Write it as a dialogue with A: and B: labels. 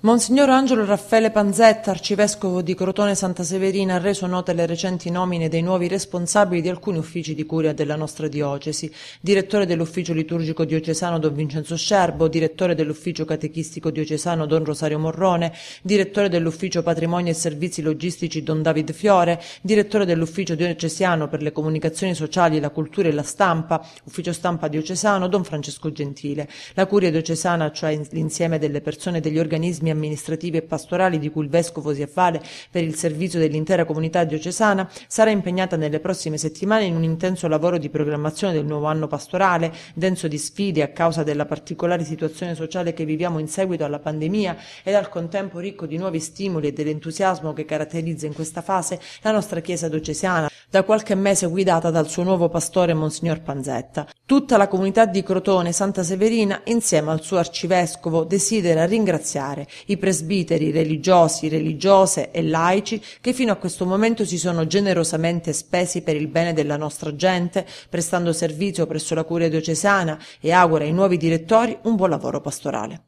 A: Monsignor Angelo Raffaele Panzetta, arcivescovo di Crotone Santa Severina, ha reso note le recenti nomine dei nuovi responsabili di alcuni uffici di curia della nostra diocesi, direttore dell'ufficio liturgico diocesano Don Vincenzo Scerbo, direttore dell'ufficio catechistico diocesano Don Rosario Morrone, direttore dell'ufficio patrimonio e servizi logistici Don David Fiore, direttore dell'ufficio diocesano per le comunicazioni sociali, la cultura e la stampa, ufficio stampa diocesano Don Francesco Gentile. La curia diocesana, cioè l'insieme delle persone e degli organismi organismi amministrativi e pastorali di cui il vescovo si avvale per il servizio dell'intera comunità diocesana, sarà impegnata nelle prossime settimane in un intenso lavoro di programmazione del nuovo anno pastorale, denso di sfide a causa della particolare situazione sociale che viviamo in seguito alla pandemia ed al contempo ricco di nuovi stimoli e dell'entusiasmo che caratterizza in questa fase la nostra Chiesa diocesana, da qualche mese guidata dal suo nuovo pastore Monsignor Panzetta. Tutta la comunità di Crotone Santa Severina, insieme al suo arcivescovo, desidera ringraziare i presbiteri religiosi, religiose e laici che fino a questo momento si sono generosamente spesi per il bene della nostra gente, prestando servizio presso la curia diocesana e augura ai nuovi direttori un buon lavoro pastorale.